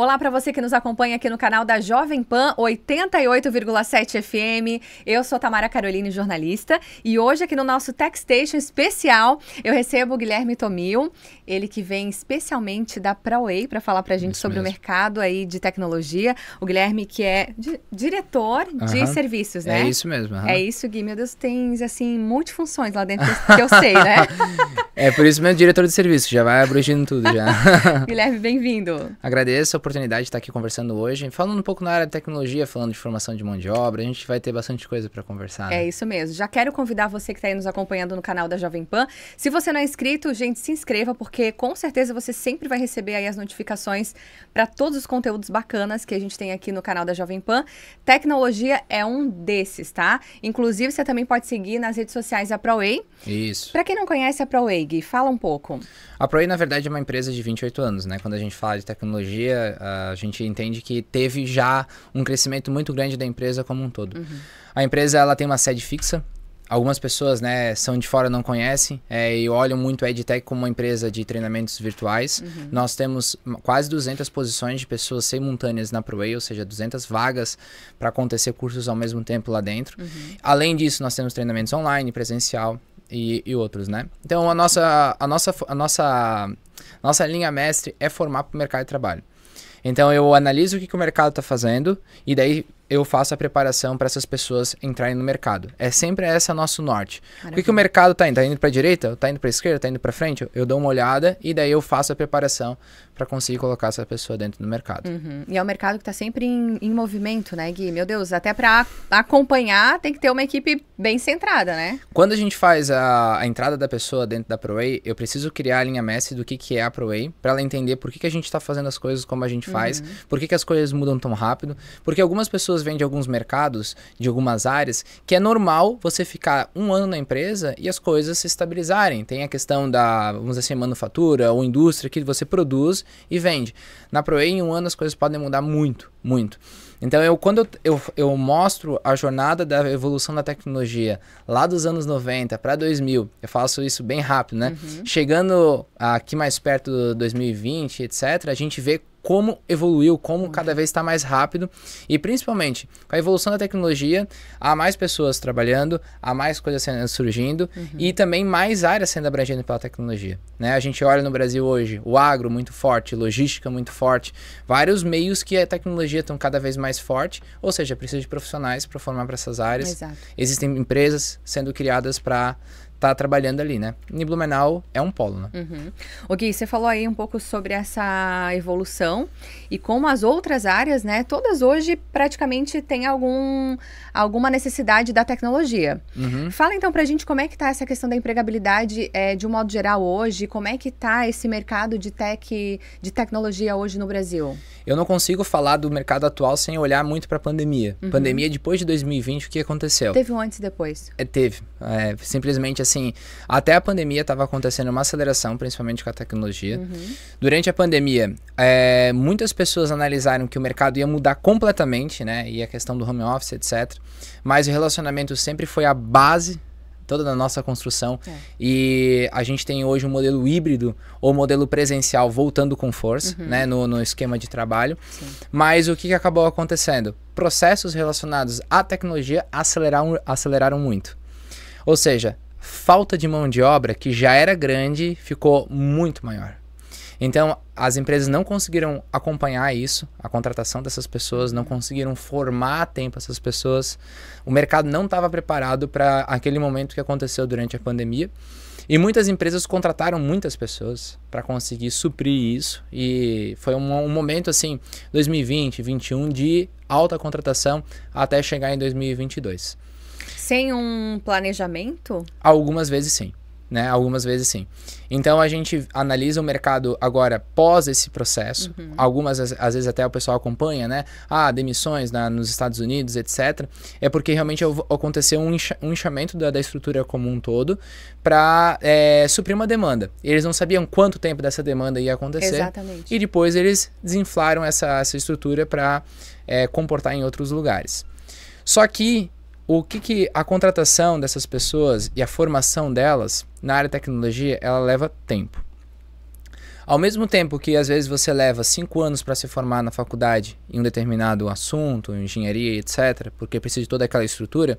Olá para você que nos acompanha aqui no canal da Jovem Pan 88,7 FM. Eu sou Tamara Caroline, jornalista, e hoje aqui no nosso Tech Station especial, eu recebo o Guilherme Tomil, ele que vem especialmente da ProWay para falar para a gente Isso sobre mesmo. o mercado aí de tecnologia. O Guilherme que é di diretor de serviços, é né? É isso mesmo. É isso, Gui. Meu Deus, tens assim multifunções lá dentro que eu sei, né? é por isso mesmo diretor de serviço, já vai abrangindo tudo já. Guilherme, bem-vindo. Agradeço a oportunidade de estar aqui conversando hoje, falando um pouco na área de tecnologia, falando de formação de mão de obra. A gente vai ter bastante coisa para conversar. É né? É isso mesmo. Já quero convidar você que está aí nos acompanhando no canal da Jovem Pan. Se você não é inscrito, gente, se inscreva, porque com certeza você sempre vai receber aí as notificações para todos os conteúdos bacanas que a gente tem aqui no canal da Jovem Pan. Tecnologia é um desses, tá? Inclusive, você também pode seguir nas redes sociais a ProWay. Isso. Para quem não conhece a ProWay, Gui, fala um pouco. A ProWay, na verdade, é uma empresa de 28 anos, né? Quando a gente fala de tecnologia, a gente entende que teve já um crescimento muito grande da empresa como um todo. Uhum. A empresa ela tem uma sede fixa. Algumas pessoas, né, são de fora não conhecem é, e olham muito a EdTech como uma empresa de treinamentos virtuais. Uhum. Nós temos quase 200 posições de pessoas simultâneas na ProWay, ou seja, 200 vagas para acontecer cursos ao mesmo tempo lá dentro. Uhum. Além disso, nós temos treinamentos online, presencial e, e outros, né? Então, a nossa, a nossa, a nossa nossa linha mestre é formar para o mercado de trabalho. Então eu analiso o que, que o mercado está fazendo e daí eu faço a preparação para essas pessoas entrarem no mercado. É sempre esse nosso norte. Maravilha. O que, que o mercado está indo? Está indo para a direita? Está indo para a esquerda? Está indo para frente? Eu, dou uma olhada e daí eu faço a preparação para conseguir colocar essa pessoa dentro do mercado. Uhum. E é um mercado que está sempre em, em, movimento, né, Gui? Meu Deus, até para acompanhar tem que ter uma equipe bem centrada, né? Quando a gente faz a, a entrada da pessoa dentro da ProWay, eu preciso criar a linha mestre do que, que é a ProWay para ela entender por que, que a gente está fazendo as coisas como a gente faz, uhum. por que, que as coisas mudam tão rápido, porque algumas pessoas pessoas vêm de alguns mercados, de algumas áreas, que é normal você ficar um ano na empresa e as coisas se estabilizarem. Tem a questão da, vamos dizer assim, manufatura ou indústria que você produz e vende. Na ProEI, em um ano, as coisas podem mudar muito, muito. Então, eu, quando eu, eu, eu, mostro a jornada da evolução da tecnologia lá dos anos 90 para 2000, eu faço isso bem rápido, né? Uhum. Chegando aqui mais perto do 2020, etc., a gente vê como evoluiu, como cada vez está mais rápido e principalmente com a evolução da tecnologia, há mais pessoas trabalhando, há mais coisas surgindo uhum. e também mais áreas sendo abrangidas pela tecnologia. Né? A gente olha no Brasil hoje o agro muito forte, logística muito forte, vários meios que a tecnologia estão cada vez mais forte, ou seja, precisa de profissionais para formar para essas áreas. Exato. Existem empresas sendo criadas para tá trabalhando ali, né? E Blumenau é um polo, né? Uhum. O Gui, você falou aí um pouco sobre essa evolução e como as outras áreas, né? Todas hoje praticamente têm algum, alguma necessidade da tecnologia. Uhum. Fala então pra gente como é que tá essa questão da empregabilidade é, de um modo geral hoje, como é que tá esse mercado de tech, de tecnologia hoje no Brasil? Eu não consigo falar do mercado atual sem olhar muito pra pandemia. Uhum. Pandemia depois de 2020, o que aconteceu? Teve um antes e depois. É, teve. É, simplesmente assim, até a pandemia estava acontecendo uma aceleração, principalmente com a tecnologia. Uhum. Durante a pandemia, é, muitas pessoas analisaram que o mercado ia mudar completamente, né? E a questão do home office, etc. Mas o relacionamento sempre foi a base toda da nossa construção. É. E a gente tem hoje um modelo híbrido ou modelo presencial voltando com força uhum. né, no, no, esquema de trabalho. Sim. Mas o que, que acabou acontecendo? Processos relacionados à tecnologia aceleraram, aceleraram muito. Ou seja, falta de mão de obra, que já era grande, ficou muito maior. Então, as empresas não conseguiram acompanhar isso, a contratação dessas pessoas, não conseguiram formar a tempo essas pessoas. O mercado não estava preparado para aquele momento que aconteceu durante a pandemia. E muitas empresas contrataram muitas pessoas para conseguir suprir isso. E foi um, um, momento assim, 2020, 2021, de alta contratação até chegar em 2022. Sem um planejamento? Algumas vezes sim. Né? Algumas vezes sim. Então a gente analisa o mercado agora pós esse processo. Uhum. Algumas às vezes até o pessoal acompanha, né? Ah, demissões na, nos Estados Unidos, etc. É porque realmente aconteceu um, incha, um inchamento da, da, estrutura como um todo para é, suprir uma demanda. Eles não sabiam quanto tempo dessa demanda ia acontecer. Exatamente. E depois eles desinflaram essa, essa estrutura para é, comportar em outros lugares. Só que o que, que a contratação dessas pessoas e a formação delas na área de tecnologia, ela leva tempo. Ao mesmo tempo que às vezes você leva cinco anos para se formar na faculdade em um determinado assunto, engenharia, etc., porque precisa de toda aquela estrutura,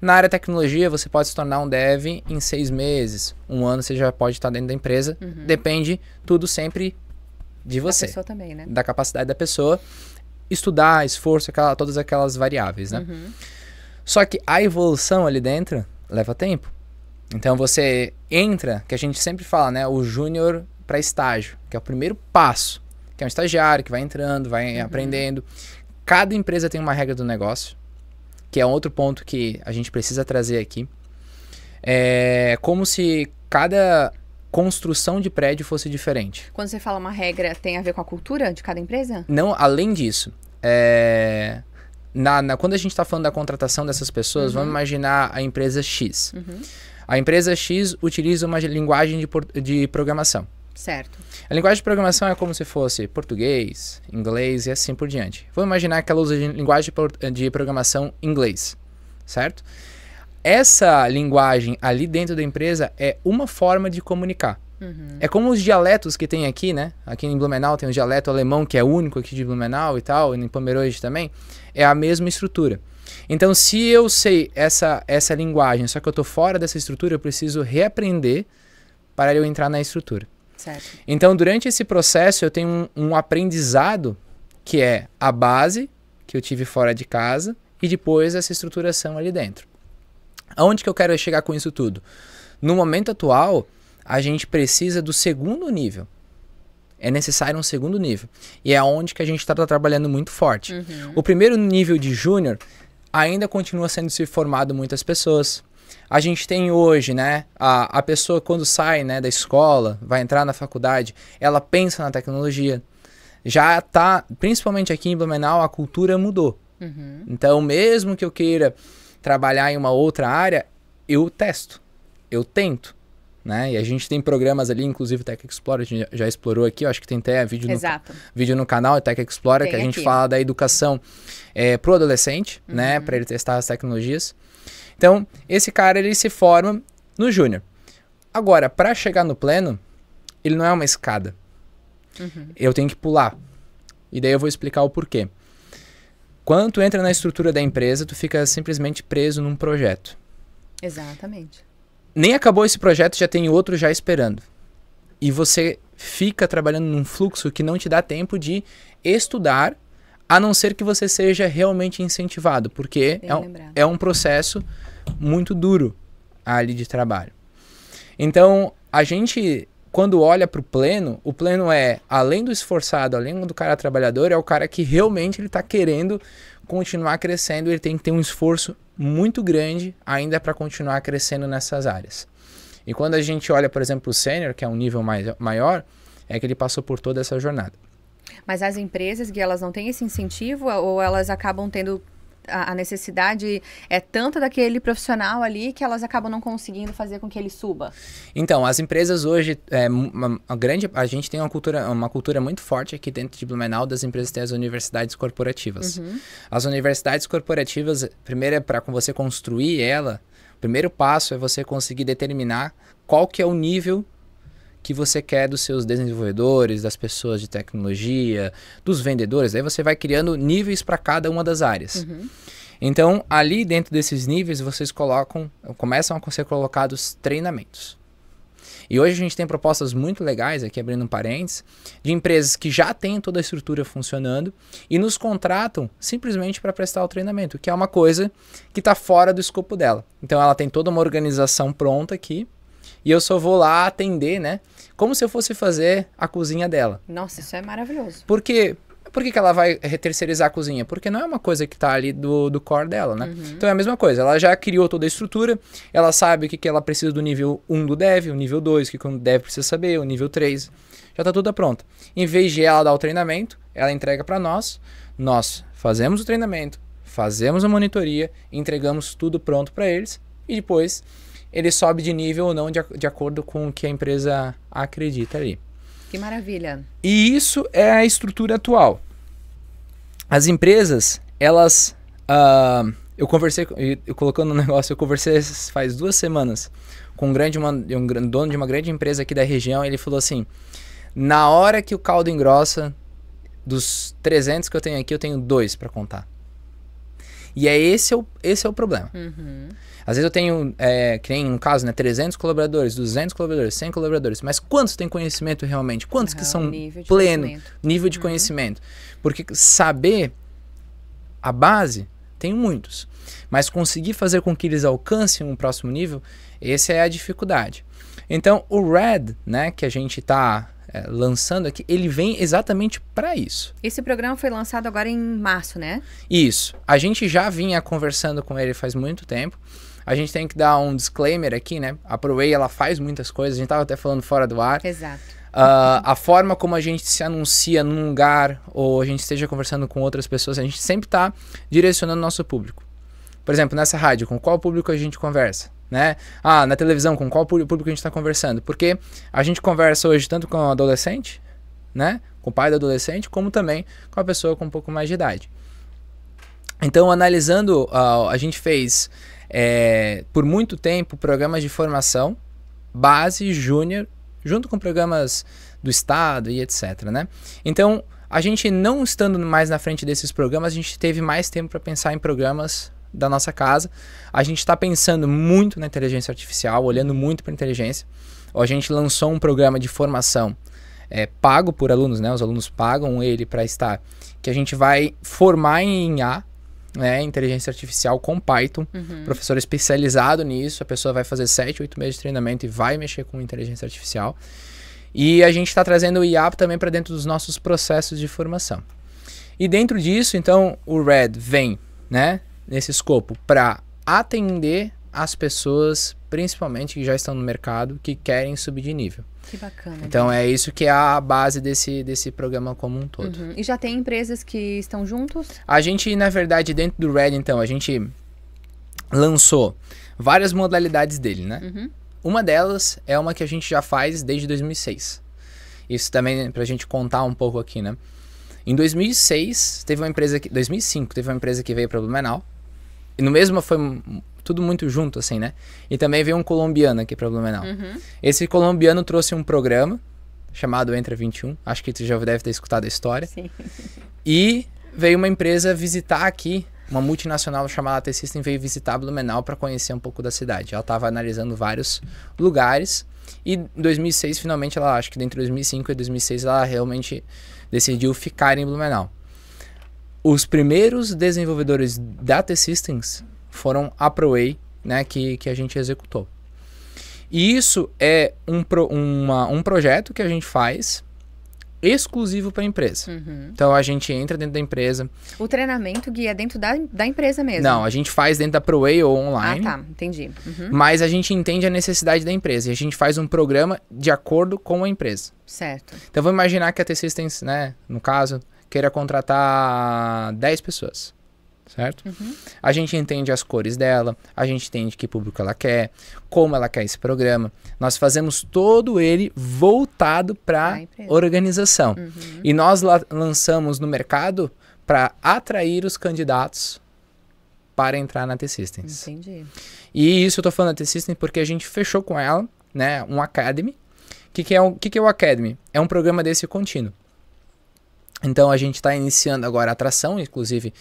na área de tecnologia você pode se tornar um dev em seis meses, um ano você já pode estar dentro da empresa, uhum. depende tudo sempre de você. Da pessoa também, né? Da capacidade da pessoa estudar, esforço, aquela, todas aquelas variáveis, né? Uhum. Só que a evolução ali dentro leva tempo. Então você entra, que a gente sempre fala, né? O júnior para estágio, que é o primeiro passo, que é um estagiário que vai entrando, vai uhum. aprendendo. Cada empresa tem uma regra do negócio, que é outro ponto que a gente precisa trazer aqui. É como se cada construção de prédio fosse diferente. Quando você fala uma regra, tem a ver com a cultura de cada empresa? Não, além disso. É na, na, quando a gente está falando da contratação dessas pessoas, uhum. vamos imaginar a empresa X. Uhum. A empresa X utiliza uma linguagem de, de programação. Certo. A linguagem de programação é como se fosse português, inglês e assim por diante. Vou imaginar que ela usa de linguagem de programação inglês, certo? Essa linguagem ali dentro da empresa é uma forma de comunicar. Uhum. É como os dialetos que tem aqui, né? Aqui em Blumenau tem um dialeto alemão que é único aqui de Blumenau e tal, e em Pomerode também. É a mesma estrutura. Então, se eu sei essa, essa linguagem, só que eu estou fora dessa estrutura, eu preciso reaprender para eu entrar na estrutura. Certo. Então, durante esse processo, eu tenho um, um aprendizado que é a base que eu tive fora de casa e depois essa estruturação ali dentro. Aonde que eu quero chegar com isso tudo? No momento atual, a gente precisa do segundo nível. É necessário um segundo nível. E é onde que a gente está trabalhando muito forte. Uhum. O primeiro nível de júnior ainda continua sendo se formado muitas pessoas. A gente tem hoje, né? A, a pessoa quando sai né, da escola, vai entrar na faculdade, ela pensa na tecnologia. Já tá, principalmente aqui em Blumenau, a cultura mudou. Uhum. Então, mesmo que eu queira trabalhar em uma outra área, eu testo, eu tento. Né? E a gente tem programas ali, inclusive Tech Explorer, a gente já explorou aqui, acho que tem até vídeo no, vídeo no canal é Tech Explorer, tem que a gente aqui. fala da educação é, pro adolescente, né? uhum. né? Para ele testar as tecnologias. Então, esse cara ele se forma no júnior. Agora, para chegar no pleno, ele não é uma escada. Uhum. Eu tenho que pular. E daí eu vou explicar o porquê. Quando tu entra na estrutura da empresa, tu fica simplesmente preso num projeto. Exatamente nem acabou esse projeto, já tem outro já esperando. E você fica trabalhando num fluxo que não te dá tempo de estudar, a não ser que você seja realmente incentivado, porque é um, é um, processo muito duro ali de trabalho. Então, a gente, quando olha para o pleno, o pleno é, além do esforçado, além do cara trabalhador, é o cara que realmente ele está querendo continuar crescendo, ele tem que ter um esforço muito grande ainda é para continuar crescendo nessas áreas. E quando a gente olha, por exemplo, o sênior, que é um nível mais, maior, é que ele passou por toda essa jornada. Mas as empresas, Gui, elas não têm esse incentivo ou elas acabam tendo a, necessidade é tanta daquele profissional ali que elas acabam não conseguindo fazer com que ele suba? Então, as empresas hoje, é, uma, a grande, a gente tem uma cultura, uma cultura muito forte aqui dentro de Blumenau das empresas tem as universidades corporativas. Uhum. As universidades corporativas, primeiro é para você construir ela, o primeiro passo é você conseguir determinar qual que é o nível que você quer dos seus desenvolvedores, das pessoas de tecnologia, dos vendedores. Aí você vai criando níveis para cada uma das áreas. Uhum. Então, ali dentro desses níveis, vocês colocam, começam a ser colocados treinamentos. E hoje a gente tem propostas muito legais, aqui abrindo um parênteses, de empresas que já têm toda a estrutura funcionando e nos contratam simplesmente para prestar o treinamento, que é uma coisa que está fora do escopo dela. Então ela tem toda uma organização pronta aqui, e eu só vou lá atender, né? Como se eu fosse fazer a cozinha dela. Nossa, isso é maravilhoso. Porque por que, que, ela vai reterceirizar a cozinha? Porque não é uma coisa que está ali do, do core dela, né? Uhum. Então é a mesma coisa, ela já criou toda a estrutura, ela sabe o que, que ela precisa do nível 1 do dev, o nível 2, o que, que o dev precisa saber, o nível 3. Já está tudo pronto. Em vez de ela dar o treinamento, ela entrega para nós, nós fazemos o treinamento, fazemos a monitoria, entregamos tudo pronto para eles e depois ele sobe de nível ou não de, de acordo com o que a empresa acredita ali. Que maravilha. E isso é a estrutura atual. As empresas, elas. Uh, eu conversei, eu, colocando um negócio, eu conversei faz duas semanas com um grande uma, um dono de uma grande empresa aqui da região. Ele falou assim: na hora que o caldo engrossa, dos 300 que eu tenho aqui, eu tenho dois para contar. E é esse é o, esse é o problema. Uhum. Às vezes eu tenho, é, que nem no caso, né, 300 colaboradores, 200 colaboradores, 100 colaboradores, mas quantos têm conhecimento realmente? Quantos uhum, que são nível pleno, nível de uhum. conhecimento? Porque saber a base, tem muitos, mas conseguir fazer com que eles alcancem um próximo nível, essa é a dificuldade. Então, o Red, né, que a gente está é, lançando aqui, ele vem exatamente para isso. Esse programa foi lançado agora em março, né? Isso. A gente já vinha conversando com ele faz muito tempo a gente tem que dar um disclaimer aqui, né? A ProWay, ela faz muitas coisas, a gente tava até falando fora do ar. Exato. Uh, a forma como a gente se anuncia num lugar ou a gente esteja conversando com outras pessoas, a gente sempre está direcionando nosso público. Por exemplo, nessa rádio, com qual público a gente conversa? Né? Ah, na televisão, com qual público a gente está conversando? Porque a gente conversa hoje tanto com o adolescente, né? com o pai do adolescente, como também com a pessoa com um pouco mais de idade. Então, analisando, uh, a gente fez é, por muito tempo, programas de formação, base, júnior, junto com programas do Estado e etc. Né? Então, a gente não estando mais na frente desses programas, a gente teve mais tempo para pensar em programas da nossa casa. A gente está pensando muito na inteligência artificial, olhando muito para inteligência. A gente lançou um programa de formação é, pago por alunos, né? Os alunos pagam ele para estar, que a gente vai formar em IA né, inteligência artificial com Python. Uhum. Professor especializado nisso, a pessoa vai fazer 7, 8 meses de treinamento e vai mexer com inteligência artificial. E a gente está trazendo o IAP também para dentro dos nossos processos de formação. E dentro disso, então, o Red vem, né, nesse escopo para atender as pessoas, principalmente que já estão no mercado, que querem subir de nível. Que bacana. Então né? é isso que é a base desse, desse programa como um todo. Uhum. E já tem empresas que estão juntos? A gente, na verdade, dentro do Red, então, a gente lançou várias modalidades dele, né? Uhum. Uma delas é uma que a gente já faz desde 2006. Isso também para a gente contar um pouco aqui, né? Em 2006, teve uma empresa que 2005, teve uma empresa que veio para Blumenau. E no mesmo foi tudo muito junto, assim, né? E também veio um colombiano aqui pra Blumenau. Uhum. Esse colombiano trouxe um programa chamado Entra 21. Acho que tu já deve ter escutado a história. Sim. E veio uma empresa visitar aqui, uma multinacional chamada AT System veio visitar Blumenau para conhecer um pouco da cidade. Ela estava analisando vários lugares e em 2006 finalmente ela acho que entre 2005 e 2006 ela realmente decidiu ficar em Blumenau. Os primeiros desenvolvedores da T Systems foram a ProWay, né, que, que a gente executou. E isso é um, pro, uma, um projeto que a gente faz exclusivo para a empresa. Uhum. Então a gente entra dentro da empresa. O treinamento, guia é dentro da, da empresa mesmo? Não, a gente faz dentro da ProWay ou online. Ah, tá, entendi. Uhum. Mas a gente entende a necessidade da empresa e a gente faz um programa de acordo com a empresa. Certo. Então vou imaginar que a T-Systems, né, no caso, queira contratar 10 pessoas certo? Uhum. A gente entende as cores dela, a gente entende que público ela quer, como ela quer esse programa. Nós fazemos todo ele voltado para organização. Uhum. E nós la lançamos no mercado para atrair os candidatos para entrar na T-Systems. Entendi. E isso eu tô falando da T-Systems porque a gente fechou com ela, né, um Academy. O que, que, é o que, que é o Academy? É um programa desse contínuo. Então a gente está iniciando agora a atração, inclusive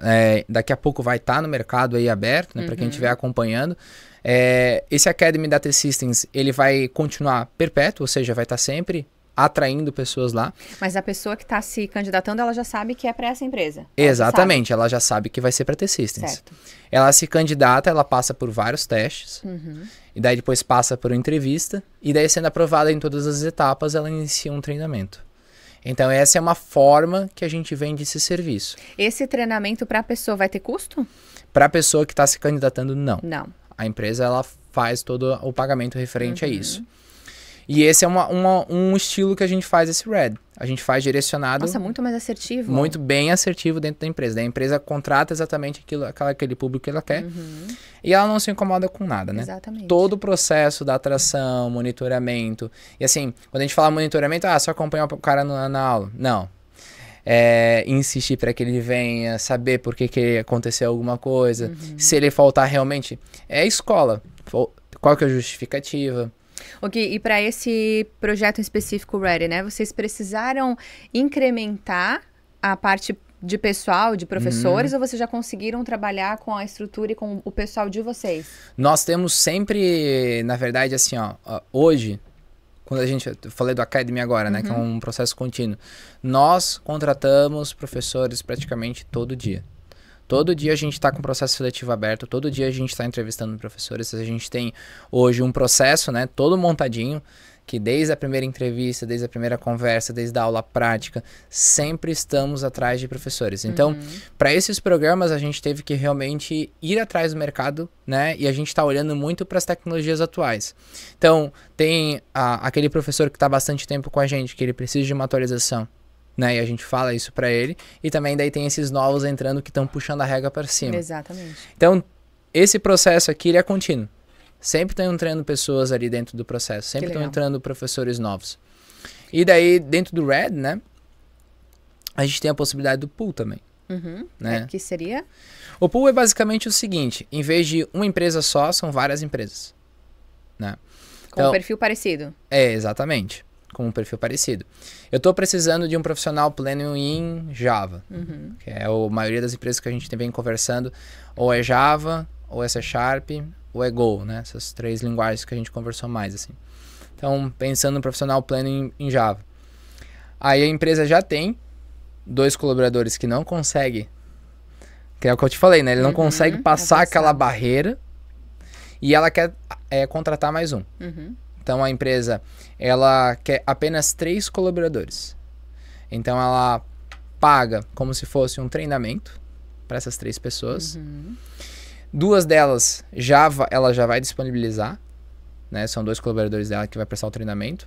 é, daqui a pouco vai estar tá no mercado aí aberto, né, uhum. para quem estiver acompanhando. É, esse Academy Data Systems ele vai continuar perpétuo, ou seja, vai estar tá sempre atraindo pessoas lá. Mas a pessoa que está se candidatando, ela já sabe que é para essa empresa. Ela Exatamente, já ela já sabe que vai ser para t systems. Certo. Ela se candidata, ela passa por vários testes, uhum. e daí depois passa por uma entrevista, e daí sendo aprovada em todas as etapas, ela inicia um treinamento. Então, essa é uma forma que a gente vende esse serviço. Esse treinamento para a pessoa vai ter custo? Para a pessoa que está se candidatando, não. Não. A empresa ela faz todo o pagamento referente uhum. a isso. E esse é uma, uma, um estilo que a gente faz esse red. A gente faz direcionado. Nossa, muito mais assertivo. Muito bem assertivo dentro da empresa. a empresa contrata exatamente aquilo, aquela, aquele público que ela quer. Uhum. E ela não se incomoda com nada, né? Exatamente. Todo o processo da atração, monitoramento. E assim, quando a gente fala monitoramento, ah, só acompanhar o cara na, na aula. Não. É, insistir para que ele venha, saber por que, que aconteceu alguma coisa, uhum. se ele faltar realmente. É escola. Qual que é a justificativa? Ok, e para esse projeto em específico Ready, né? Vocês precisaram incrementar a parte de pessoal, de professores, uhum. ou vocês já conseguiram trabalhar com a estrutura e com o pessoal de vocês? Nós temos sempre, na verdade, assim, ó, hoje, quando a gente, eu falei do Academy agora, né, que é uhum. um processo contínuo, nós contratamos professores praticamente todo dia. Todo dia a gente está com o processo seletivo aberto, todo dia a gente está entrevistando professores. A gente tem hoje um processo, né, todo montadinho, que desde a primeira entrevista, desde a primeira conversa, desde a aula prática, sempre estamos atrás de professores. Então, uhum. para esses programas a gente teve que realmente ir atrás do mercado, né? E a gente está olhando muito para as tecnologias atuais. Então, tem a, aquele professor que está bastante tempo com a gente, que ele precisa de uma atualização né? E a gente fala isso para ele. E também daí tem esses novos entrando que estão puxando a régua para cima. Exatamente. Então, esse processo aqui ele é contínuo. Sempre estão entrando pessoas ali dentro do processo, sempre estão entrando professores novos. E daí, dentro do Red, né? A gente tem a possibilidade do pool também. Uhum. Né? É que seria? O pool é basicamente o seguinte: em vez de uma empresa só, são várias empresas. Né? Com então, um perfil parecido. É, exatamente com um perfil parecido. Eu estou precisando de um profissional pleno em Java, uhum. que é a maioria das empresas que a gente vem conversando, ou é Java, ou é C Sharp, ou é Go, né? Essas três linguagens que a gente conversou mais, assim. Então, pensando no profissional pleno em, em Java. Aí a empresa já tem dois colaboradores que não consegue, que é o que eu te falei, né? Ele não uhum, consegue passar aquela barreira e ela quer é, contratar mais um. Uhum. Então a empresa ela quer apenas três colaboradores. Então ela paga como se fosse um treinamento para essas três pessoas. Uhum. Duas delas já ela já vai disponibilizar, né? São dois colaboradores dela que vai prestar o treinamento.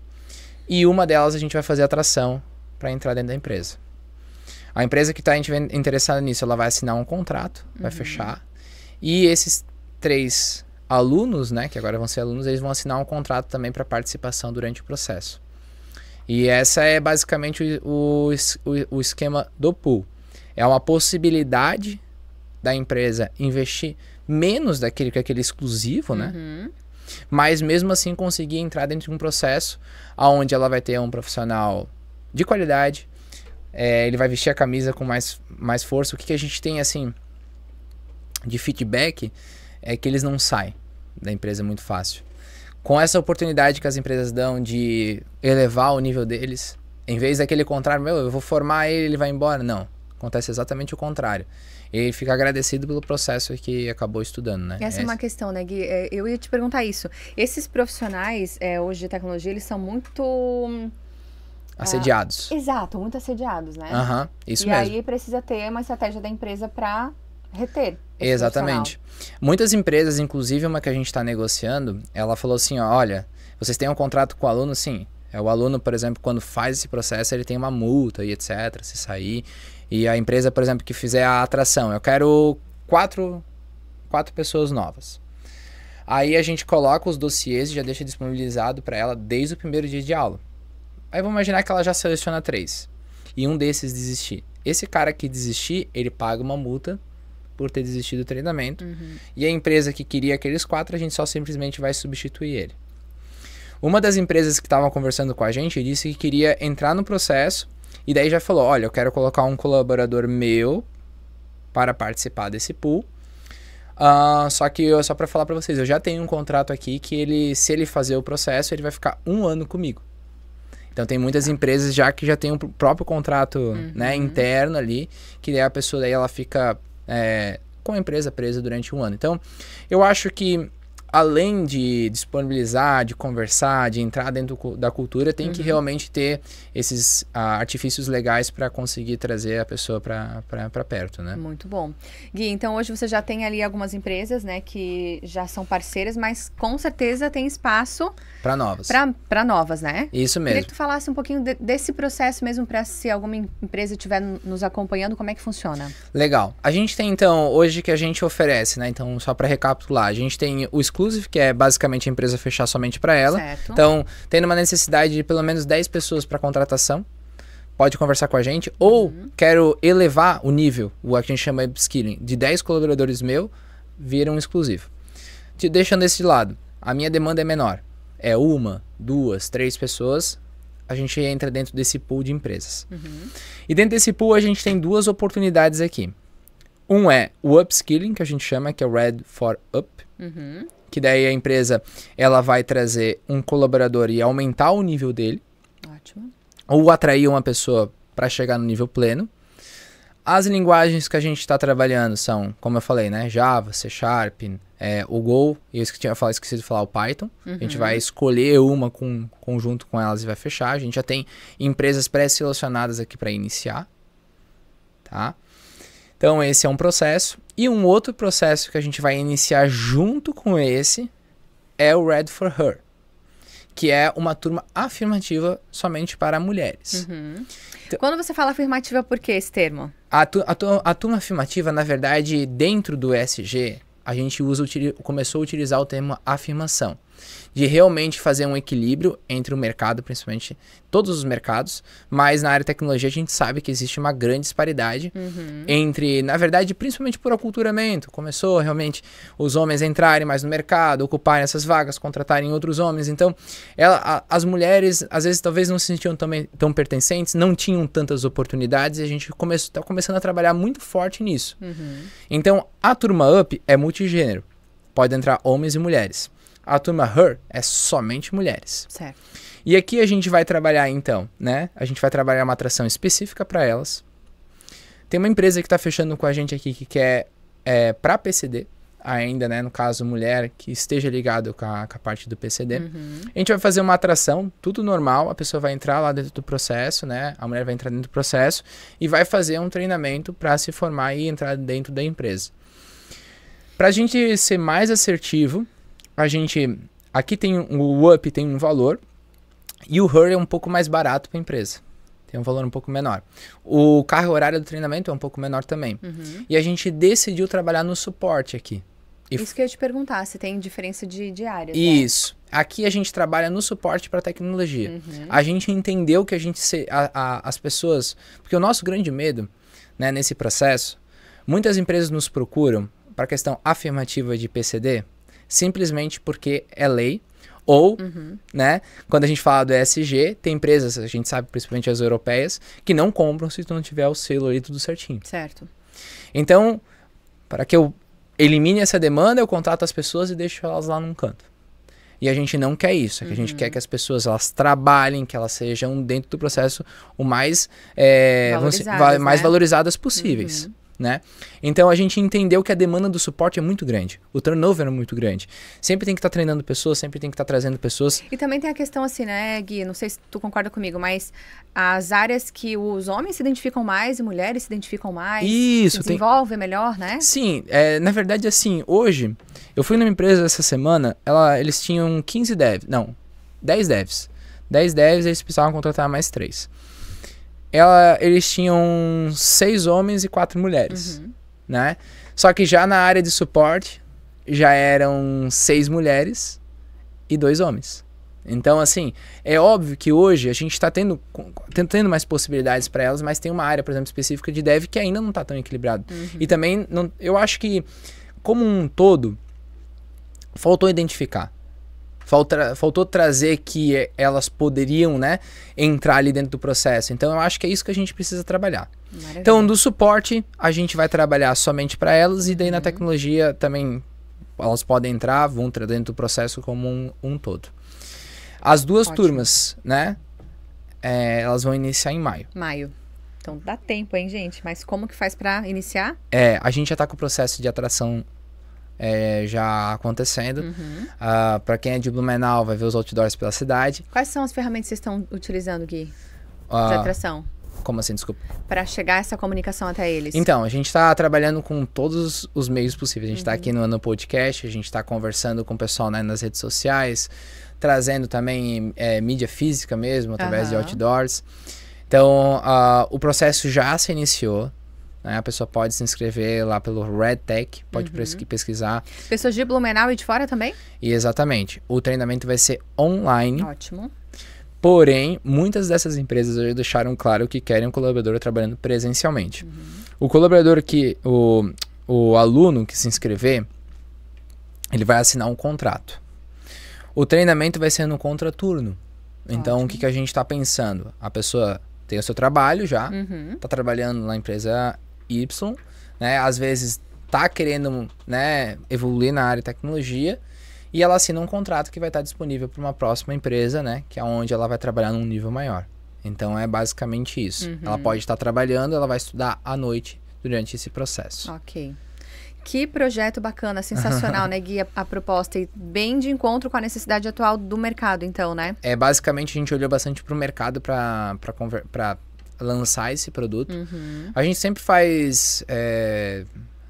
E uma delas a gente vai fazer atração para entrar dentro da empresa. A empresa que está interessada nisso, ela vai assinar um contrato, uhum. vai fechar. E esses três alunos, né, que agora vão ser alunos, eles vão assinar um contrato também para participação durante o processo. E essa é basicamente o, o, o esquema do pool. É uma possibilidade da empresa investir menos daquele que é aquele exclusivo, né? Uhum. Mas mesmo assim conseguir entrar dentro de um processo onde ela vai ter um profissional de qualidade, é, ele vai vestir a camisa com mais, mais força. O que, que a gente tem assim de feedback é que eles não saem da empresa muito fácil. Com essa oportunidade que as empresas dão de elevar o nível deles, em vez daquele contrário, meu, eu vou formar ele, ele vai embora. Não, acontece exatamente o contrário. ele fica agradecido pelo processo que acabou estudando, né? Essa é, é uma questão, né, Gui? É, eu ia te perguntar isso. Esses profissionais é, hoje de tecnologia, eles são muito hum, assediados. Ah, exato, muito assediados, né? Aham, uhum, isso e mesmo. E aí precisa ter uma estratégia da empresa para reter. Exatamente. Muitas empresas, inclusive uma que a gente está negociando, ela falou assim: ó, olha, vocês têm um contrato com o aluno, sim. É o aluno, por exemplo, quando faz esse processo, ele tem uma multa e etc. Se sair. E a empresa, por exemplo, que fizer a atração, eu quero quatro, quatro pessoas novas. Aí a gente coloca os dossiês e já deixa disponibilizado para ela desde o primeiro dia de aula. Aí vamos imaginar que ela já seleciona três. E um desses desistir. Esse cara que desistir, ele paga uma multa por ter desistido do treinamento. Uhum. E a empresa que queria aqueles quatro, a gente só simplesmente vai substituir ele. Uma das empresas que estavam conversando com a gente disse que queria entrar no processo e daí já falou: olha, eu quero colocar um colaborador meu para participar desse pool. Uh, só que eu, só para falar para vocês, eu já tenho um contrato aqui que ele, se ele fazer o processo, ele vai ficar um ano comigo. Então tem muitas ah. empresas já que já tem um próprio contrato né, uhum. né, interno ali, que daí a pessoa daí ela fica é, com a empresa presa durante um ano. Então, eu acho que além de disponibilizar, de conversar, de entrar dentro da cultura, tem uhum. que realmente ter esses ah, artifícios legais para conseguir trazer a pessoa para perto, né? Muito bom. Gui, então hoje você já tem ali algumas empresas, né, que já são parceiras, mas com certeza tem espaço para novas. Para novas, né? Isso mesmo. Queria que tu falasse um pouquinho de, desse processo mesmo para se alguma empresa estiver nos acompanhando, como é que funciona? Legal. A gente tem então hoje que a gente oferece, né? Então só para recapitular, a gente tem o exclusivo exclusive, que é basicamente a empresa fechar somente para ela. Certo. Então, tendo uma necessidade de pelo menos 10 pessoas para contratação, pode conversar com a gente. Ou uhum. quero elevar o nível, o que a gente chama de upskilling, de 10 colaboradores meu viram um exclusivo. Te deixando esse lado, a minha demanda é menor. É uma, duas, três pessoas, a gente entra dentro desse pool de empresas. Uhum. E dentro desse pool a gente tem duas oportunidades aqui. Um é o upskilling, que a gente chama, que é o Red for Up. Uhum que daí a empresa ela vai trazer um colaborador e aumentar o nível dele. Ótimo. Ou atrair uma pessoa para chegar no nível pleno. As linguagens que a gente está trabalhando são, como eu falei, né? Java, C Sharp, é, o Go, e eu tinha falado, esqueci de falar o Python. Uhum. A gente uhum. vai escolher uma com, conjunto com elas e vai fechar. A gente já tem empresas pré-selecionadas aqui para iniciar. Tá? Então, esse é um processo. E um outro processo que a gente vai iniciar junto com esse é o Red for Her, que é uma turma afirmativa somente para mulheres. Uhum. Então, Quando você fala afirmativa, por que esse termo? A, tu, a, tu, a turma afirmativa, na verdade, dentro do ESG, a gente usa, começou a utilizar o termo afirmação de realmente fazer um equilíbrio entre o mercado, principalmente todos os mercados, mas na área de tecnologia a gente sabe que existe uma grande disparidade uhum. entre, na verdade, principalmente por aculturamento. Começou realmente os homens entrarem mais no mercado, ocuparem essas vagas, contratarem outros homens. Então, ela, a, as mulheres às vezes talvez não se sentiam tão, tão pertencentes, não tinham tantas oportunidades e a gente está começando a trabalhar muito forte nisso. Uhum. Então, a turma up é multigênero. Pode entrar homens e mulheres. A turma Her é somente mulheres. Certo. E aqui a gente vai trabalhar então, né? A gente vai trabalhar uma atração específica para elas. Tem uma empresa que está fechando com a gente aqui que quer é, para PCD ainda, né? No caso, mulher que esteja ligado com a, com a parte do PCD. Uhum. A gente vai fazer uma atração, tudo normal, a pessoa vai entrar lá dentro do processo, né? A mulher vai entrar dentro do processo e vai fazer um treinamento para se formar e entrar dentro da empresa. Para a gente ser mais assertivo, a gente. Aqui tem o up tem um valor e o hurry é um pouco mais barato para a empresa. Tem um valor um pouco menor. O carro horário do treinamento é um pouco menor também. Uhum. E a gente decidiu trabalhar no suporte aqui. E Isso que eu ia te perguntar, se tem diferença de, de né? Isso. Né? Aqui a gente trabalha no suporte para tecnologia. Uhum. A gente entendeu que a gente se, a, a, as pessoas. Porque o nosso grande medo né, nesse processo, muitas empresas nos procuram para a questão afirmativa de PCD, simplesmente porque é lei. Ou, uhum. né, quando a gente fala do ESG, tem empresas, a gente sabe, principalmente as europeias, que não compram se tu não tiver o selo ali tudo certinho. Certo. Então, para que eu elimine essa demanda, eu contrato as pessoas e deixo elas lá num canto. E a gente não quer isso, é que a gente quer uhum. que as pessoas elas trabalhem, que elas sejam dentro do processo o mais, é, valorizadas, ser, va né? mais valorizadas possíveis. Uhum né? Então a gente entendeu que a demanda do suporte é muito grande, o turnover é muito grande. Sempre tem que estar tá treinando pessoas, sempre tem que estar tá trazendo pessoas. E também tem a questão assim, né, Gui, não sei se tu concorda comigo, mas as áreas que os homens se identificam mais e mulheres se identificam mais, Isso, se desenvolvem tem... melhor, né? Sim, é, na verdade assim, hoje eu fui numa empresa essa semana, ela, eles tinham 15 devs, não, 10 devs. 10 devs, eles precisavam contratar mais 3 ela, eles tinham seis homens e quatro mulheres, uhum. né? Só que já na área de suporte já eram seis mulheres e dois homens. Então, assim, é óbvio que hoje a gente está tendo, tá tendo mais possibilidades para elas, mas tem uma área, por exemplo, específica de dev que ainda não está tão equilibrado. Uhum. E também, não, eu acho que, como um todo, faltou identificar. Falta, faltou trazer que elas poderiam, né, entrar ali dentro do processo. Então eu acho que é isso que a gente precisa trabalhar. Maravilha. Então, do suporte, a gente vai trabalhar somente para elas e daí uhum. na tecnologia também elas podem entrar, vão entrar dentro do processo como um, um todo. As duas Ótimo. turmas, né? É, elas vão iniciar em maio. Maio. Então dá tempo, hein, gente? Mas como que faz para iniciar? É, a gente já está com o processo de atração é, já acontecendo. Uhum. Uh, ah, para quem é de Blumenau, vai ver os outdoors pela cidade. Quais são as ferramentas que vocês estão utilizando, Gui? Ah, de atração? Como assim, desculpa? Para chegar essa comunicação até eles. Então, a gente está trabalhando com todos os meios possíveis. A gente está uhum. aqui no, no podcast, a gente está conversando com o pessoal né, nas redes sociais, trazendo também é, mídia física mesmo, através uhum. de outdoors. Então, uh, o processo já se iniciou. Né? A pessoa pode se inscrever lá pelo Red Tech, pode uhum. pesquisar. Pessoas de Blumenau e de fora também? E exatamente. O treinamento vai ser online. Ótimo. Porém, muitas dessas empresas já deixaram claro que querem um colaborador trabalhando presencialmente. Uhum. O colaborador que. O, o aluno que se inscrever, ele vai assinar um contrato. O treinamento vai ser no contraturno. Então, Ótimo. o que, que a gente está pensando? A pessoa tem o seu trabalho já, está uhum. Tá trabalhando na empresa Y, né? Às vezes tá querendo, né, evoluir na área de tecnologia e ela assina um contrato que vai estar disponível para uma próxima empresa, né, que é onde ela vai trabalhar num nível maior. Então é basicamente isso. Uhum. Ela pode estar trabalhando, ela vai estudar à noite durante esse processo. OK. Que projeto bacana, sensacional, né, Guia A, a, proposta e bem de encontro com a necessidade atual do mercado, então, né? É, basicamente a gente olhou bastante para o mercado para lançar esse produto. Uhum. A gente sempre faz. É,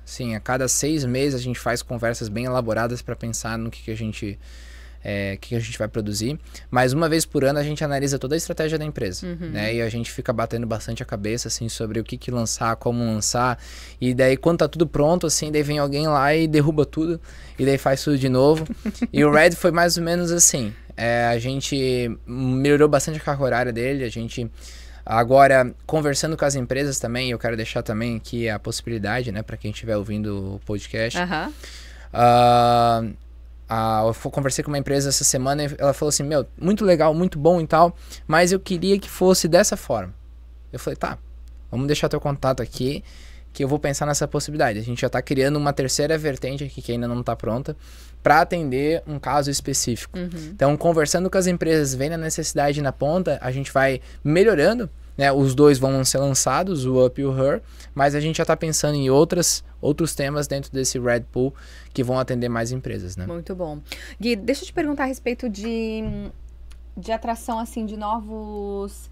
assim, a cada seis meses a gente faz conversas bem elaboradas para pensar no que, que a gente. É, que a gente vai produzir, mas uma vez por ano a gente analisa toda a estratégia da empresa, uhum. né? E a gente fica batendo bastante a cabeça assim sobre o que, que lançar, como lançar, e daí quando tá tudo pronto assim, daí vem alguém lá e derruba tudo e daí faz tudo de novo. e o Red foi mais ou menos assim. É, a gente melhorou bastante a carga horária dele, a gente Agora, conversando com as empresas também, eu quero deixar também aqui a possibilidade, né, para quem estiver ouvindo o podcast. Uhum. Uh, uh, eu conversei com uma empresa essa semana e ela falou assim: Meu, muito legal, muito bom e tal, mas eu queria que fosse dessa forma. Eu falei: Tá, vamos deixar teu contato aqui que eu vou pensar nessa possibilidade. A gente já está criando uma terceira vertente aqui que ainda não está pronta, para atender um caso específico. Uhum. Então, conversando com as empresas, vendo a necessidade na ponta, a gente vai melhorando. Né? Os dois vão ser lançados, o Up e o Her, mas a gente já está pensando em outras, outros temas dentro desse Red Pool que vão atender mais empresas. Né? Muito bom. Gui, deixa eu te perguntar a respeito de, de atração assim de novos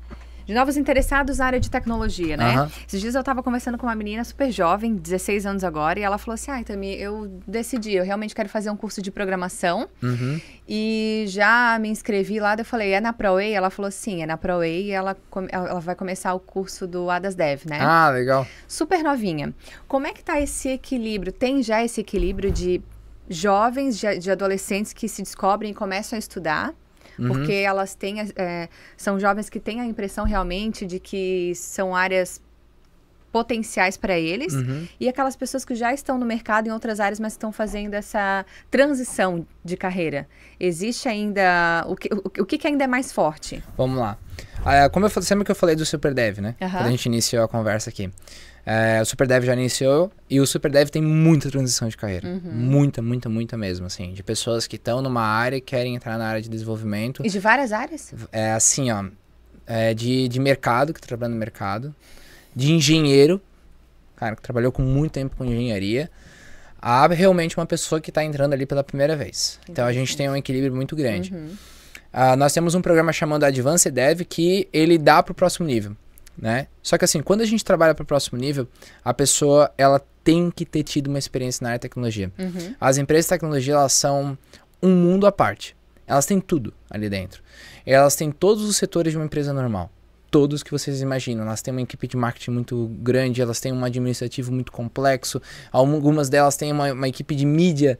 de novos interessados na área de tecnologia, né? Uhum. Esses dias eu estava conversando com uma menina super jovem, 16 anos agora, e ela falou assim: Ah, Itami, eu decidi, eu realmente quero fazer um curso de programação. Uhum. E já me inscrevi lá, eu falei: É na ProWay? Ela falou: Sim, é na ProWay. E ela, ela vai começar o curso do ADAS Dev, né? Ah, legal. Super novinha. Como é que tá esse equilíbrio? Tem já esse equilíbrio de jovens, de, de adolescentes que se descobrem e começam a estudar? uhum. porque elas têm é, são jovens que têm a impressão realmente de que são áreas potenciais para eles uhum. e aquelas pessoas que já estão no mercado em outras áreas, mas estão fazendo essa transição de carreira. Existe ainda o que, o, o que, ainda é mais forte? Vamos lá. Ah, como eu sempre que eu falei do SuperDev, né? Uhum. Quando a gente iniciou a conversa aqui. É, o Superdev já iniciou e o Superdev tem muita transição de carreira. Uhum. Muita, muita, muita mesmo, assim. De pessoas que estão numa área e querem entrar na área de desenvolvimento. E de várias áreas? É assim, ó. É, de, de mercado, que trabalha tá trabalhando no mercado. De engenheiro, cara, que trabalhou com muito tempo com engenharia. A realmente uma pessoa que está entrando ali pela primeira vez. Então a gente tem um equilíbrio muito grande. Uhum. Uh, nós temos um programa chamado Advanced Dev que ele dá para o próximo nível né? Só que assim, quando a gente trabalha para o próximo nível, a pessoa ela tem que ter tido uma experiência na área de tecnologia. Uhum. As empresas de tecnologia elas são um mundo à parte. Elas têm tudo ali dentro. Elas têm todos os setores de uma empresa normal. Todos que vocês imaginam. Elas têm uma equipe de marketing muito grande, elas têm um administrativo muito complexo. Algumas delas têm uma, uma equipe de mídia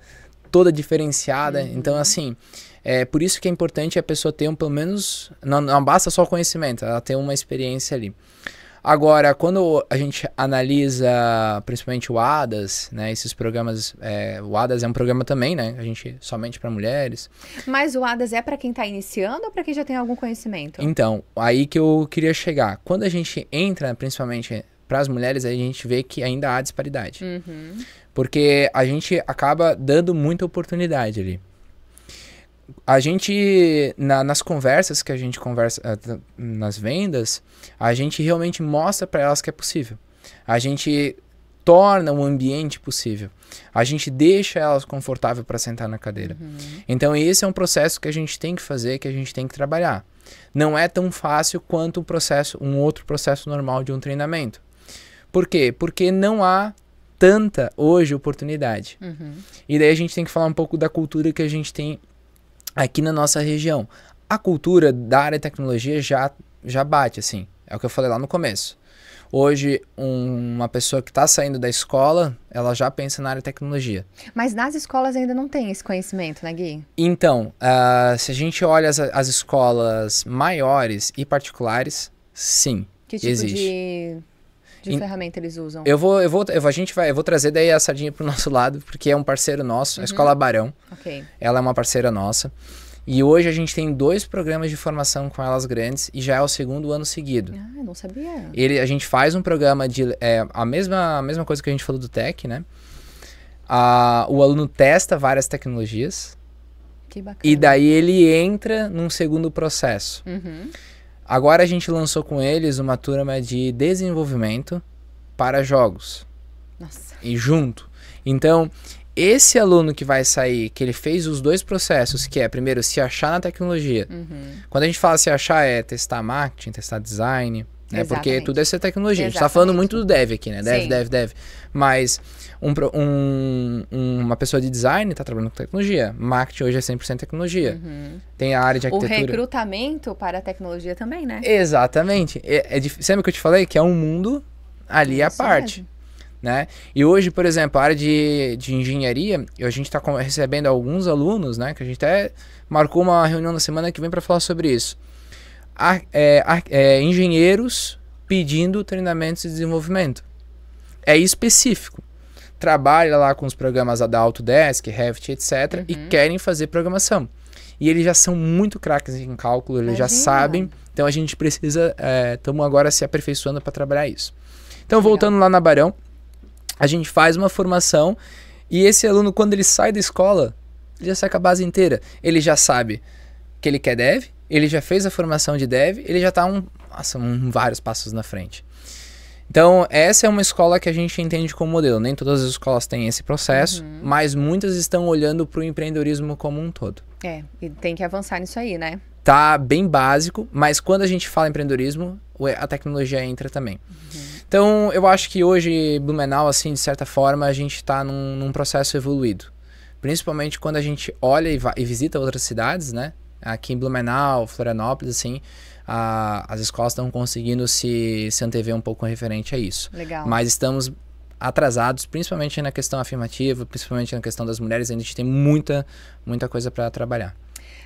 toda diferenciada. Uhum. Então, assim, é por isso que é importante a pessoa ter um, pelo menos, não, não basta só conhecimento, ela tem uma experiência ali. Agora, quando a gente analisa principalmente o ADAS, né? Esses programas. É, o ADAS é um programa também, né? A gente somente para mulheres. Mas o ADAS é para quem está iniciando ou para quem já tem algum conhecimento? Então, aí que eu queria chegar. Quando a gente entra, principalmente para as mulheres, a gente vê que ainda há disparidade. Uhum. Porque a gente acaba dando muita oportunidade ali a gente, na, nas conversas que a gente conversa, eh, nas vendas, a gente realmente mostra para elas que é possível. A gente torna o ambiente possível. A gente deixa elas confortáveis para sentar na cadeira. Uhum. Então, esse é um processo que a gente tem que fazer, que a gente tem que trabalhar. Não é tão fácil quanto um processo, um outro processo normal de um treinamento. Por quê? Porque não há tanta hoje oportunidade. Uhum. E daí a gente tem que falar um pouco da cultura que a gente tem aqui na nossa região. A cultura da área de tecnologia já, já bate, assim. É o que eu falei lá no começo. Hoje, um, uma pessoa que está saindo da escola, ela já pensa na área de tecnologia. Mas nas escolas ainda não tem esse conhecimento, né, Gui? Então, uh, se a gente olha as, as escolas maiores e particulares, sim. Que tipo existe. de de e, ferramenta eles usam? Eu vou, eu vou, eu, a gente vai, eu vou trazer daí a sardinha pro nosso lado, porque é um parceiro nosso, uhum. a Escola Barão. Ela é uma parceira nossa. E hoje a gente tem dois programas de formação com elas grandes e já é o segundo ano seguido. Ah, não sabia. Ele, a gente faz um programa de. É, a, mesma, a mesma coisa que a gente falou do TEC, né? a o aluno testa várias tecnologias. Que bacana. E daí ele entra num segundo processo. Uhum. Agora a gente lançou com eles uma turma de desenvolvimento para jogos. Nossa. E junto. Então, esse aluno que vai sair, que ele fez os dois processos, que é primeiro se achar na tecnologia. Uhum. Quando a gente fala se achar, é testar marketing, testar design, né? Porque tudo é ser tecnologia. Exatamente. A gente está falando muito do dev aqui, né? Dev, Sim. dev, dev. Mas um, um, uma pessoa de design está trabalhando com tecnologia. Marketing hoje é 100% tecnologia. Uhum. Tem a área de arquitetura. O recrutamento para a tecnologia também, né? Exatamente. É, é, sempre que eu te falei que é um mundo ali à parte. Mesmo. Né? E hoje, por exemplo, a área de, de engenharia, a gente está recebendo alguns alunos, né? Que a gente até marcou uma reunião na semana que vem para falar sobre isso ar, é, ar, é, engenheiros pedindo treinamentos de desenvolvimento. É específico. Trabalha lá com os programas da Autodesk, Revit, etc. Uhum. E querem fazer programação. E eles já são muito craques em cálculo, eles Imagina. já sabem. Então a gente precisa, estamos é, agora se aperfeiçoando para trabalhar isso. Então, Legal. voltando lá na Barão, a gente faz uma formação e esse aluno, quando ele sai da escola, ele já sai com a base inteira. Ele já sabe que ele quer dev, ele já fez a formação de dev, ele já está um, um, vários passos na frente. Então, essa é uma escola que a gente entende como modelo. Nem todas as escolas têm esse processo, uhum. mas muitas estão olhando para o empreendedorismo como um todo. É, e tem que avançar nisso aí, né? Tá bem básico, mas quando a gente fala em empreendedorismo, a tecnologia entra também. Uhum. Então, eu acho que hoje, Blumenau, assim, de certa forma, a gente está num, num processo evoluído. Principalmente quando a gente olha e, e visita outras cidades, né? aqui em Blumenau, Florianópolis, assim, a, as escolas estão conseguindo se, se antever um pouco referente a isso. Legal. Mas estamos atrasados, principalmente na questão afirmativa, principalmente na questão das mulheres, a gente tem muita, muita coisa para trabalhar.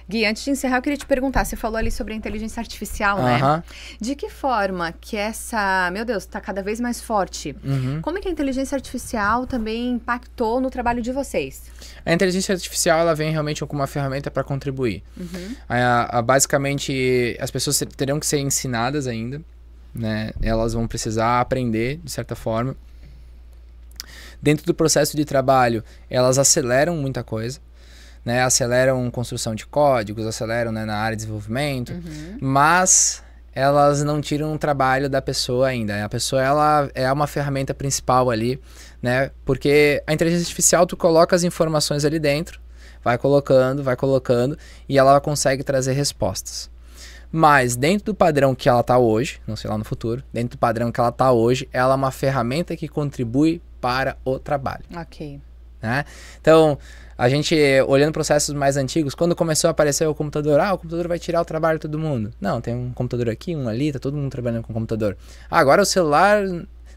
Gui, antes de encerrar, eu queria te perguntar, você falou ali sobre a inteligência artificial, né? De que forma que essa, meu Deus, está cada vez mais forte? Uhum. Como é que a inteligência artificial também impactou no trabalho de vocês? A inteligência artificial, ela vem realmente como uma ferramenta para contribuir. Uhum. A, a, basicamente, as pessoas terão que ser ensinadas ainda, né? Elas vão precisar aprender, de certa forma. Dentro do processo de trabalho, elas aceleram muita coisa né, aceleram construção de códigos, aceleram né, na área de desenvolvimento, uhum. mas elas não tiram o trabalho da pessoa ainda. A pessoa ela é uma ferramenta principal ali, né? Porque a inteligência artificial tu coloca as informações ali dentro, vai colocando, vai colocando e ela consegue trazer respostas. Mas dentro do padrão que ela está hoje, não sei lá no futuro, dentro do padrão que ela está hoje, ela é uma ferramenta que contribui para o trabalho. Ok. Né? Então, a gente, eh, olhando processos mais antigos, quando começou a aparecer o computador, ah, o computador vai tirar o trabalho de todo mundo. Não, tem um computador aqui, um ali, tá todo mundo trabalhando com computador. Ah, agora o celular.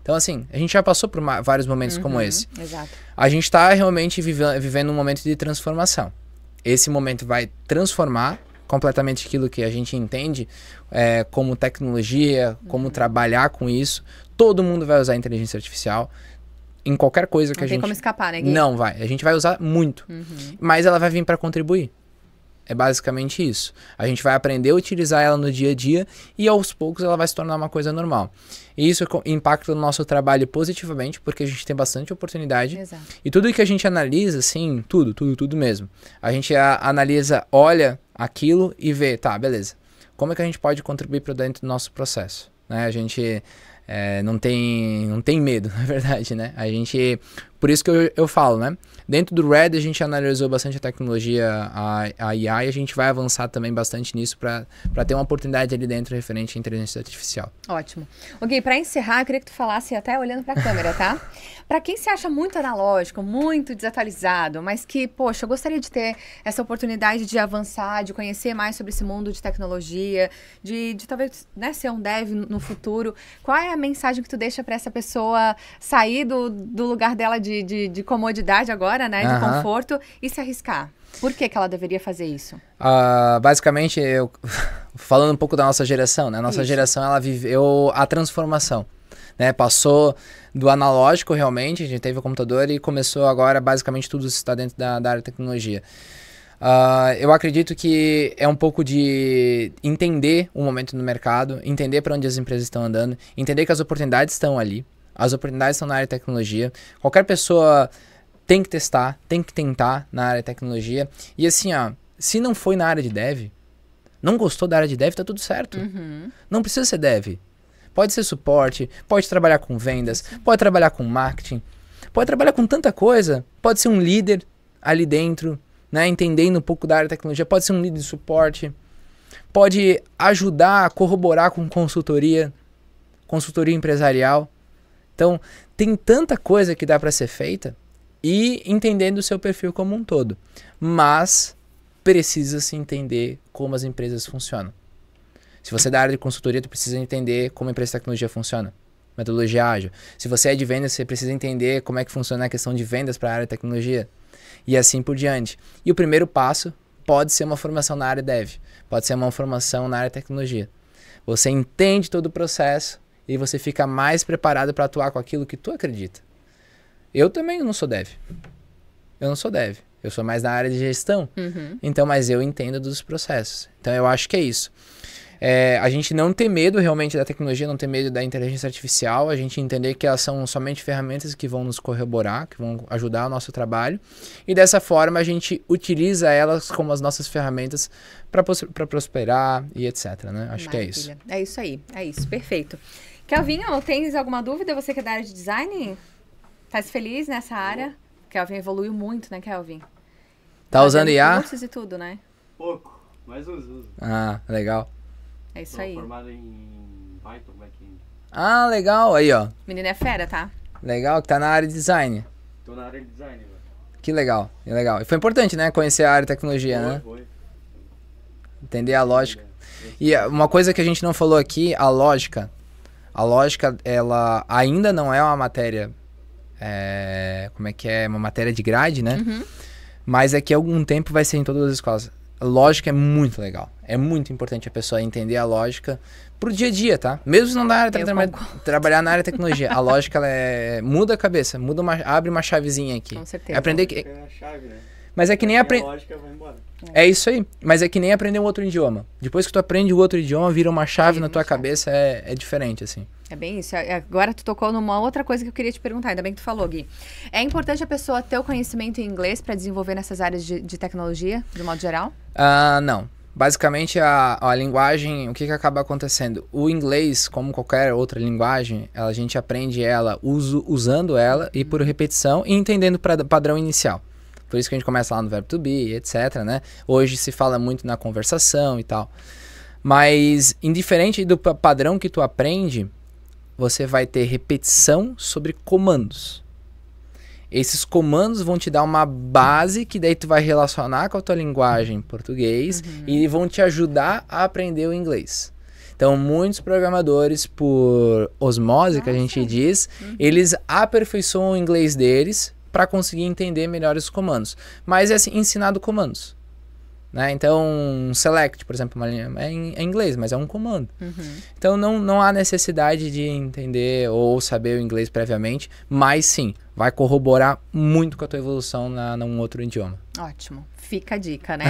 Então, assim, a gente já passou por vários momentos uhum, como esse. Exato. A gente está realmente vivendo, vivendo um momento de transformação. Esse momento vai transformar completamente aquilo que a gente entende é, como tecnologia, como uhum. trabalhar com isso. Todo mundo vai usar inteligência artificial em qualquer coisa que não a gente. Não tem como escapar, né, Gui? Não vai. A gente vai usar muito. Uhum. Mas ela vai vir para contribuir. É basicamente isso. A gente vai aprender a utilizar ela no dia a dia e aos poucos ela vai se tornar uma coisa normal. E isso impacta o nosso trabalho positivamente, porque a gente tem bastante oportunidade. Exato. E tudo que a gente analisa, assim, tudo, tudo, tudo mesmo. A gente analisa, olha aquilo e vê, tá, beleza. Como é que a gente pode contribuir para dentro do nosso processo? Né? A gente é, não, tem, não tem medo, na verdade, né? A gente. Por isso que eu, eu falo, né? Dentro do Red, a gente analisou bastante a tecnologia, a, a IA, e a gente vai avançar também bastante nisso para ter uma oportunidade ali dentro referente à inteligência artificial. Ótimo. Ok, para encerrar, eu queria que tu falasse até olhando para a câmera, tá? Para quem se acha muito analógico, muito desatualizado, mas que, poxa, eu gostaria de ter essa oportunidade de avançar, de conhecer mais sobre esse mundo de tecnologia, de, de talvez né, ser um dev no futuro, qual é a mensagem que tu deixa para essa pessoa sair do, do lugar dela de, de, de comodidade agora, né? De uhum. conforto e se arriscar? Por que, que ela deveria fazer isso? Uh, basicamente, eu, falando um pouco da nossa geração, né? Nossa isso. geração, ela viveu a transformação né? Passou do analógico realmente, a gente teve o computador e começou agora basicamente tudo está dentro da, da área de tecnologia. Uh, eu acredito que é um pouco de entender o momento no mercado, entender para onde as empresas estão andando, entender que as oportunidades estão ali, as oportunidades estão na área de tecnologia. Qualquer pessoa tem que testar, tem que tentar na área de tecnologia. E assim, ó, se não foi na área de dev, não gostou da área de dev, tá tudo certo. Uhum. Não precisa ser dev pode ser suporte, pode trabalhar com vendas, pode trabalhar com marketing, pode trabalhar com tanta coisa, pode ser um líder ali dentro, né, entendendo um pouco da área da tecnologia, pode ser um líder de suporte, pode ajudar a corroborar com consultoria, consultoria empresarial. Então, tem tanta coisa que dá para ser feita e entendendo o seu perfil como um todo. Mas precisa se entender como as empresas funcionam. Se você é da área de consultoria, tu precisa entender como a empresa de tecnologia funciona. Metodologia ágil. Se você é de vendas, você precisa entender como é que funciona a questão de vendas para a área de tecnologia. E assim por diante. E o primeiro passo pode ser uma formação na área dev. Pode ser uma formação na área de tecnologia. Você entende todo o processo e você fica mais preparado para atuar com aquilo que tu acredita. Eu também não sou dev. Eu não sou dev. Eu sou mais na área de gestão. Uhum. Então, mas eu entendo dos processos. Então, eu acho que é isso é, a gente não ter medo realmente da tecnologia, não ter medo da inteligência artificial, a gente entender que elas são somente ferramentas que vão nos corroborar, que vão ajudar o nosso trabalho, e dessa forma a gente utiliza elas como as nossas ferramentas para prosperar e etc. Né? Acho Maravilha. que é isso. É isso aí, é isso, perfeito. Kelvinho, tens alguma dúvida? Você que é da área de design? Tá feliz nessa área? Kelvin evoluiu muito, né, Kelvin? Tá, usando IA? Cursos e tudo, né? Pouco, mas uso. Ah, legal. É isso aí. formado em Python, back-end. Ah, legal. Aí, ó. Menina é fera, tá? Legal, que tá na área de design. Tô na área de design, velho. Que legal, que legal. E foi importante, né? Conhecer a área de tecnologia, foi, né? Foi. Entender a lógica. E eh, uma coisa que a gente não falou aqui, a lógica. A lógica, ela ainda não é uma matéria. É, como é que é? Uma matéria de grade, né? Uhum. Mas é que algum tempo vai ser em todas as escolas lógica é muito legal. É muito importante a pessoa entender a lógica pro dia a dia, tá? Mesmo não na área tra tra trabalhar na área de tecnologia, a lógica ela é, muda a cabeça, muda uma, abre uma chavezinha aqui. Com certeza. É aprender que é a chave, né? Mas é que nem aprender. É isso aí. Mas é que nem aprender um outro idioma. Depois que tu aprende o outro idioma, vira uma chave é, na tua chave. cabeça, é, é diferente, assim. É bem isso. É, agora tu tocou numa outra coisa que eu queria te perguntar, ainda bem que tu falou, Gui. É importante a pessoa ter o conhecimento em inglês para desenvolver nessas áreas de, de tecnologia, de modo geral? Ah, uh, não. Basicamente, a, a linguagem, o que, que acaba acontecendo? O inglês, como qualquer outra linguagem, a gente aprende ela uso, usando ela e por uhum. repetição e entendendo o padrão inicial. Por isso que a gente começa lá no verbo to be, etc, né? Hoje se fala muito na conversação e tal. Mas indiferente do padrão que tu aprende, você vai ter repetição sobre comandos. Esses comandos vão te dar uma base que daí tu vai relacionar com a tua linguagem português uhum. e vão te ajudar a aprender o inglês. Então, muitos programadores, por osmose, que a gente diz, uhum. eles aperfeiçoam o inglês deles para conseguir entender melhor os comandos. Mas é assim, ensinado comandos. Né? Então, select, por exemplo, uma linha, é em, é em inglês, mas é um comando. Uhum. Então, não, não há necessidade de entender ou saber o inglês previamente, mas sim, vai corroborar muito com a tua evolução na, num outro idioma. Ótimo. Fica a dica, né?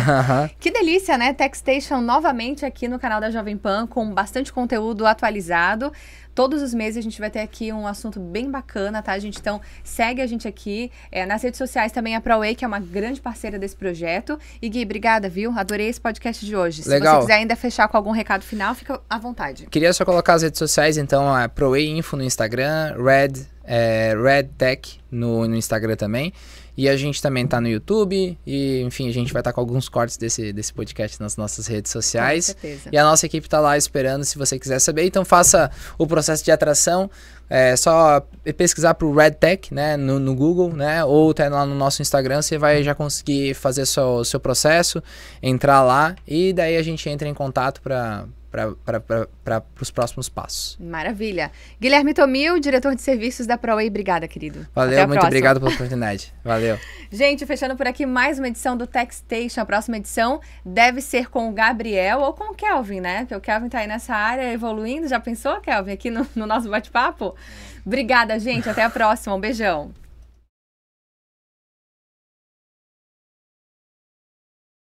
Que delícia, né? TechStation novamente aqui no canal da Jovem Pan com bastante conteúdo atualizado. Todos os meses a gente vai ter aqui um assunto bem bacana, tá, gente? Então, segue a gente aqui. É, nas redes sociais também a ProWay, que é uma grande parceira desse projeto. E Gui, obrigada, viu? Adorei esse podcast de hoje. Se Legal. você quiser ainda fechar com algum recado final, fica à vontade. Queria só colocar as redes sociais, então, a é ProWay Info no Instagram, Red, é, Red Tech no, no Instagram também. E a gente também tá no YouTube. E, enfim, a gente vai estar tá com alguns cortes desse, desse podcast nas nossas redes sociais. Com certeza. E a nossa equipe tá lá esperando se você quiser saber. Então faça o processo de atração. É só pesquisar pro Tech né, no, no, Google, né, ou até tá lá no nosso Instagram, você vai já conseguir fazer o seu, seu processo, entrar lá e daí a gente entra em contato para para os próximos passos. Maravilha. Guilherme Tomil, diretor de serviços da ProWay, obrigada, querido. Valeu, muito próxima. obrigado pela oportunidade. Valeu. Gente, fechando por aqui mais uma edição do TechStation. A próxima edição deve ser com o Gabriel ou com o Kelvin, né? Porque o Kelvin está aí nessa área evoluindo. Já pensou, Kelvin, aqui no, no nosso bate-papo? Obrigada, gente. Até a próxima. Um beijão.